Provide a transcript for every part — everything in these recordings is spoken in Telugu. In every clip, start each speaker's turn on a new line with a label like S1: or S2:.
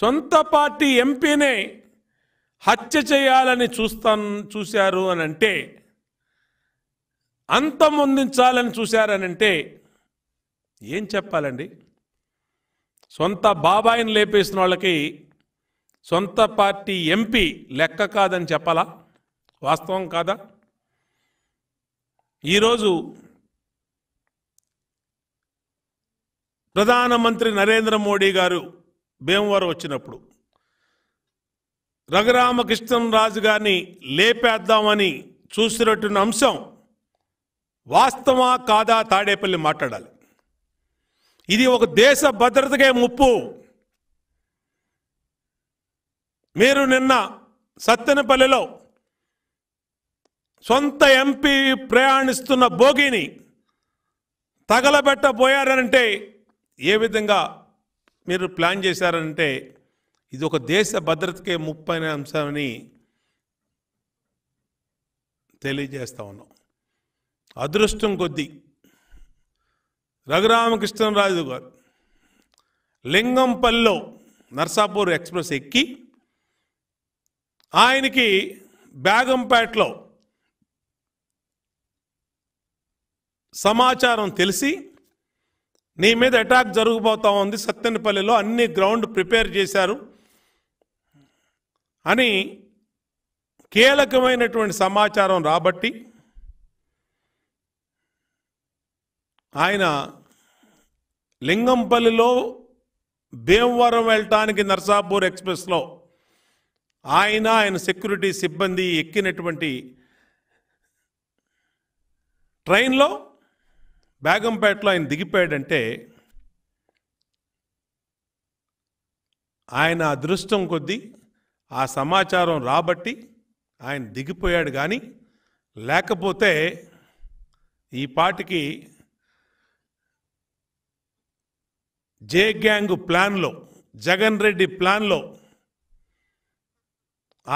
S1: సొంత పార్టీ ఎంపీనే హత్య చేయాలని చూస్తాను చూశారు అని అంటే అంతం అందించాలని చూశారనంటే ఏం చెప్పాలండి సొంత బాబాయిని లేపేసిన వాళ్ళకి సొంత పార్టీ ఎంపీ లెక్క కాదని చెప్పాలా వాస్తవం కాదా ఈరోజు ప్రధానమంత్రి నరేంద్ర మోడీ గారు భీమవరం వచ్చినప్పుడు రఘురామకృష్ణరాజు గారిని లేపేద్దామని చూసినటువంటి అంశం వాస్తవా కాదా తాడేపల్లి మాట్లాడాలి ఇది ఒక దేశ భద్రతకే ముప్పు మీరు నిన్న సత్తెనపల్లిలో సొంత ఎంపీ ప్రయాణిస్తున్న బోగిని తగలబెట్టబోయారంటే ఏ విధంగా మీరు ప్లాన్ చేశారంటే ఇది ఒక దేశ భద్రతకే ముప్పైన అంశమని తెలియజేస్తా ఉన్నాం అదృష్టం కొద్దీ రఘురామకృష్ణరాజు గారు లింగంపల్లిలో నర్సాపూర్ ఎక్స్ప్రెస్ ఎక్కి ఆయనకి బేగంపేటలో సమాచారం తెలిసి నీ మీద అటాక్ జరగబోతా ఉంది సత్తెనపల్లిలో అన్ని గ్రౌండ్ ప్రిపేర్ చేశారు అని కీలకమైనటువంటి సమాచారం రాబట్టి ఆయన లింగంపల్లిలో భీమవరం వెళ్ళటానికి నర్సాపూర్ ఎక్స్ప్రెస్లో ఆయన ఆయన సెక్యూరిటీ సిబ్బంది ఎక్కినటువంటి ట్రైన్లో బేగంపేటలో ఆయన దిగిపోయాడంటే ఆయన అదృష్టం కొద్దీ ఆ సమాచారం రాబట్టి ఆయన దిగిపోయాడు కానీ లేకపోతే ఈ పాటికి జే గ్యాంగ్ ప్లాన్లో జగన్ రెడ్డి ప్లాన్లో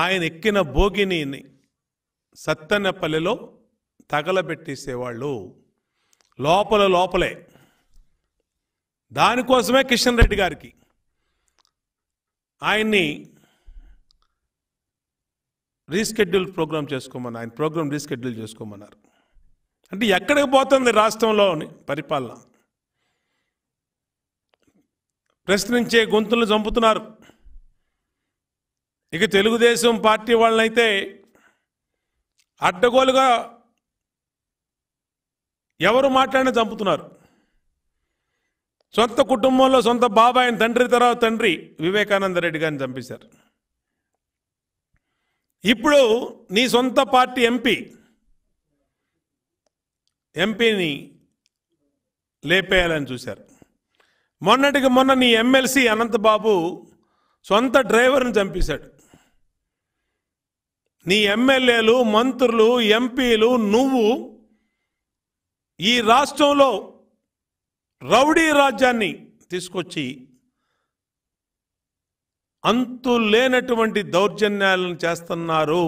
S1: ఆయన ఎక్కిన భోగిని సత్తెనపల్లిలో తగలబెట్టేసేవాళ్ళు లోపల లోపలే దానికోసమే కిషన్ రెడ్డి గారికి ఆయన్ని రీస్కెడ్యూల్ ప్రోగ్రాం చేసుకోమని ఆయన ప్రోగ్రాం రీస్కెడ్యూల్ చేసుకోమన్నారు అంటే ఎక్కడికి పోతుంది రాష్ట్రంలోని పరిపాలన ప్రశ్నించే గొంతులు చంపుతున్నారు ఇక తెలుగుదేశం పార్టీ వాళ్ళనైతే అడ్డగోలుగా ఎవరు మాట్లాడినా చంపుతున్నారు సొంత కుటుంబంలో సొంత బాబాయ్ తండ్రి తర్వాత తండ్రి వివేకానంద రెడ్డి గారిని చంపేశారు ఇప్పుడు నీ సొంత పార్టీ ఎంపీ ఎంపీని లేపేయాలని చూశారు మొన్నటికి మొన్న నీ ఎమ్మెల్సీ అనంతబాబు సొంత డ్రైవర్ని చంపేశాడు నీ ఎమ్మెల్యేలు మంత్రులు ఎంపీలు నువ్వు ఈ రాష్ట్రంలో రౌడీ రాజ్యాన్ని తీసుకొచ్చి అంతులేనటువంటి దౌర్జన్యాలను చేస్తున్నారు